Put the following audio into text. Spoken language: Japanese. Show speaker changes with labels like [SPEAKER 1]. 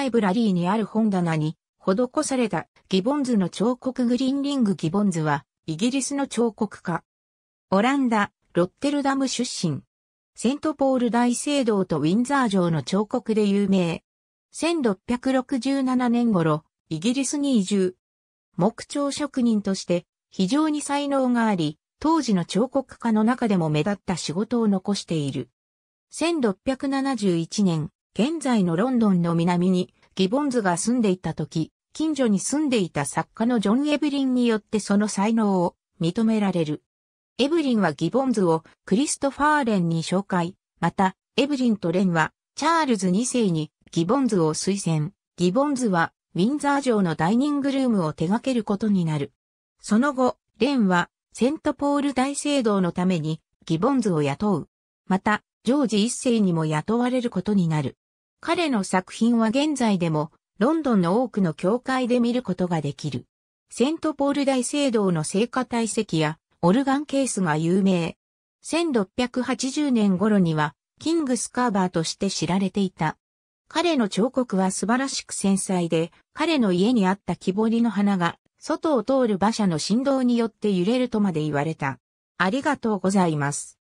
[SPEAKER 1] ライブラリーにある本棚に施されたギボンズの彫刻グリーンリングギボンズはイギリスの彫刻家。オランダ、ロッテルダム出身。セントポール大聖堂とウィンザー城の彫刻で有名。1667年頃、イギリスに移住。木彫職人として非常に才能があり、当時の彫刻家の中でも目立った仕事を残している。1671年、現在のロンドンの南にギボンズが住んでいた時、近所に住んでいた作家のジョン・エブリンによってその才能を認められる。エブリンはギボンズをクリストファーレンに紹介、また、エブリンとレンはチャールズ2世にギボンズを推薦。ギボンズはウィンザー城のダイニングルームを手掛けることになる。その後、レンはセントポール大聖堂のためにギボンズを雇う。また、ジョージ1世にも雇われることになる。彼の作品は現在でもロンドンの多くの教会で見ることができる。セントポール大聖堂の聖火体積やオルガンケースが有名。1680年頃にはキングスカーバーとして知られていた。彼の彫刻は素晴らしく繊細で、彼の家にあった木彫りの花が外を通る馬車の振動によって揺れるとまで言われた。ありがとうございます。